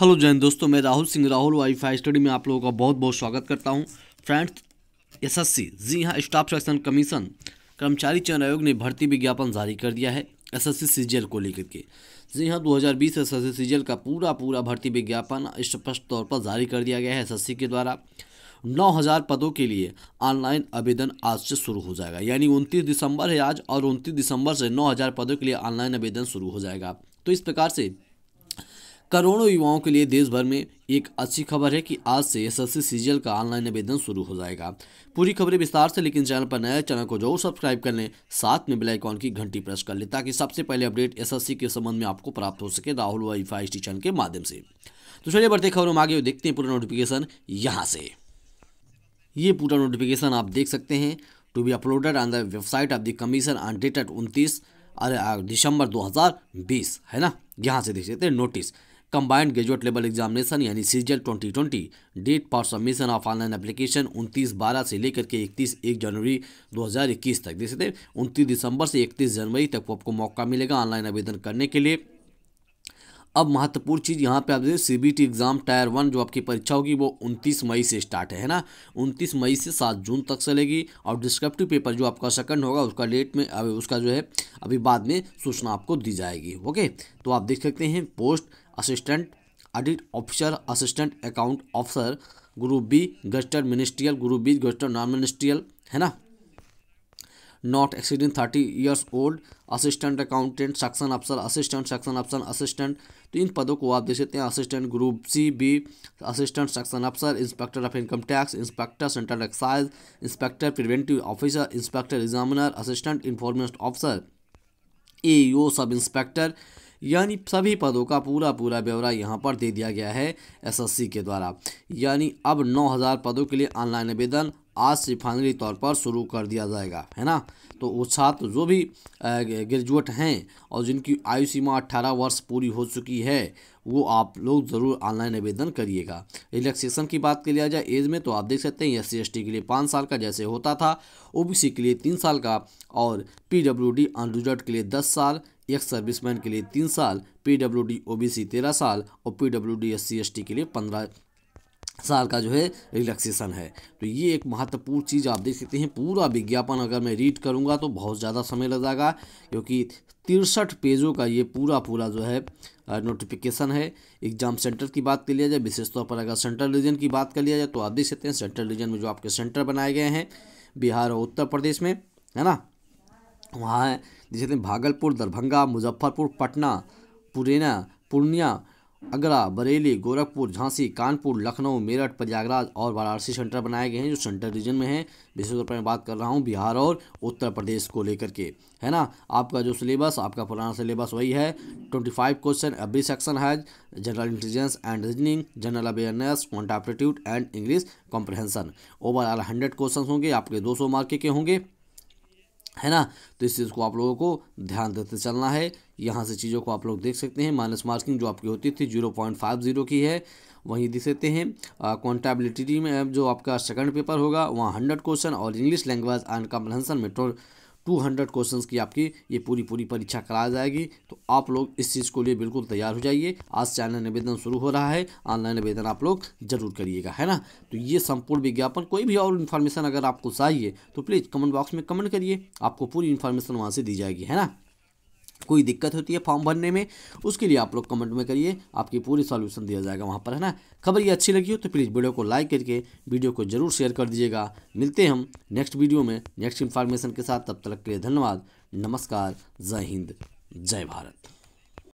hello जैन दोस्तों मैं राहुल सिंह राहुल वाईफाई स्टडी में आप लोगों का बहुत बहुत स्वागत करता हूं फ्रेंड्स एसएससी जी हां स्टाफ सिलेक्शन कमीशन कर्मचारी चयन आयोग ने भर्ती विज्ञापन जारी कर दिया है एसएससी सीजीएल को लेकर के जी हां 2020 एसएससी सीजीएल का पूरा पूरा भर्ती विज्ञापन स्पष्ट तौर पर जारी कर दिया गया है एस के द्वारा नौ पदों के लिए ऑनलाइन आवेदन आज से शुरू हो जाएगा यानी उनतीस दिसंबर है आज और उनतीस दिसंबर से नौ पदों के लिए ऑनलाइन आवेदन शुरू हो जाएगा तो इस प्रकार से करोड़ों युवाओं के लिए देश भर में एक अच्छी खबर है कि आज से एस एस सी का ऑनलाइन आवेदन शुरू हो जाएगा पूरी खबरें विस्तार से लेकिन चैनल पर नया चैनल को जरूर सब्सक्राइब कर लें साथ में बेलाइकॉन की घंटी प्रेस कर लें ताकि सबसे पहले अपडेट एस के संबंध में आपको प्राप्त हो सके राहुल वाईफाई चैनल के माध्यम से तो चलिए बढ़ते खबरों में आगे देखते हैं पूरा नोटिफिकेशन यहाँ से ये पूरा नोटिफिकेशन आप देख सकते हैं to be uploaded on the website of the commission on dated उनतीस अरे दिसंबर 2020 है ना यहाँ से देख सकते हैं notice combined graduate level examination यानी CGL 2020 date for submission of online application 29 बारह से लेकर के 31 एक जनवरी 2021 तक देख सकते हैं उनतीस दिसंबर से 31 जनवरी तक आपको मौका मिलेगा ऑनलाइन आवेदन करने के लिए अब महत्वपूर्ण चीज़ यहाँ पे आप देखिए C B T exam tier one जो आपकी परीक्षा होगी वो 29 मई से स्टार्ट है ना 29 मई से 7 जून तक चलेगी और डिस्क्रिप्टिव पेपर जो आपका सेकंड होगा उसका डेट में अभी उसका जो है अभी बाद में सूचना आपको दी जाएगी ओके तो आप देख सकते हैं post assistant audit officer assistant account officer group B gazetted ministerial group B gazetted non ministerial है ना not exceeding thirty years old assistant accountant section अफसर असिस्टेंट सेक्शन अफसर असिस्टेंट तो इन पदों को आप देख सकते हैं assistant group C B assistant section अफसर inspector of income tax inspector central excise inspector preventive officer inspector examiner assistant information officer a sub inspector यानी सभी पदों का पूरा पूरा ब्यौरा यहाँ पर दे दिया गया है एसएससी के द्वारा यानी अब 9000 पदों के लिए ऑनलाइन आवेदन आज से फाइनली तौर पर शुरू कर दिया जाएगा है ना तो वो छात्र जो भी ग्रेजुएट हैं और जिनकी आयु सीमा अट्ठारह वर्ष पूरी हो चुकी है वो आप लोग ज़रूर ऑनलाइन आवेदन करिएगा रिलैक्सेशन की बात कर लिया जाए एज में तो आप देख सकते हैं एस सी के लिए पाँच साल का जैसे होता था ओ के लिए तीन साल का और पी डब्ल्यू डी के लिए दस साल एक सर्विसमैन के लिए तीन साल P W D O B C तेरह साल और P W D S C S T के लिए पंद्रह साल का जो है रिलैक्सेशन है तो ये एक महत्वपूर्ण चीज़ आप देख सकते हैं पूरा विज्ञापन अगर मैं रीड करूँगा तो बहुत ज़्यादा समय लग जाएगा क्योंकि तिरसठ पेजों का ये पूरा पूरा जो है नोटिफिकेशन है एग्जाम सेंटर की बात कर लिया जाए विशेष तौर पर अगर सेंट्रल रीजन की बात कर लिया जाए तो आप देख सकते हैं सेंट्रल रीजन में जो आपके सेंटर बनाए गए हैं बिहार और उत्तर प्रदेश में है ना वहाँ है हैं भागलपुर दरभंगा मुजफ्फरपुर पटना पुरेना पूर्णिया आगरा बरेली गोरखपुर झांसी कानपुर लखनऊ मेरठ प्रयागराज और वाराणसी सेंटर बनाए गए हैं जो सेंटर रीजन में हैं विशेष तौर पर मैं बात कर रहा हूँ बिहार और उत्तर प्रदेश को लेकर के है ना आपका जो सिलेबस आपका पुराना सिलेबस वही है twenty five question every section है general intelligence and reasoning general awareness quantitative aptitude and English comprehension overall hundred question होंगे आपके दो सौ मार्के के होंगे है ना तो इस चीज़ को आप लोगों को ध्यान देते चलना है यहाँ से चीज़ों को आप लोग देख सकते हैं माइनस मार्किंग जो आपकी होती थी जीरो पॉइंट फाइव जीरो की है वहीं दिख सकते हैं कॉन्टेबिलिटी में जो आपका सेकंड पेपर होगा वहाँ हंड्रेड क्वेश्चन और इंग्लिश लैंग्वेज एंड कम्प्रहेंसन में टू हंड्रेड क्वेश्चन की आपकी ये पूरी पूरी परीक्षा करा जाएगी तो आप लोग इस चीज़ को लिए बिल्कुल तैयार हो जाइए आज से ऑनलाइन आवेदन शुरू हो रहा है ऑनलाइन आवेदन आप लोग जरूर करिएगा है ना तो ये संपूर्ण विज्ञापन कोई भी और इन्फॉर्मेशन अगर आपको चाहिए तो प्लीज़ कमेंट बॉक्स में कमेंट करिए आपको पूरी इन्फॉर्मेशन वहाँ से दी जाएगी है ना कोई दिक्कत होती है फॉर्म भरने में उसके लिए आप लोग कमेंट में करिए आपकी पूरी सॉल्यूशन दिया जाएगा वहाँ पर है ना खबर ये अच्छी लगी हो तो प्लीज़ वीडियो को लाइक करके वीडियो को जरूर शेयर कर दीजिएगा मिलते हैं हम नेक्स्ट वीडियो में नेक्स्ट इन्फॉर्मेशन के साथ तब तक के लिए धन्यवाद नमस्कार जय हिंद जय भारत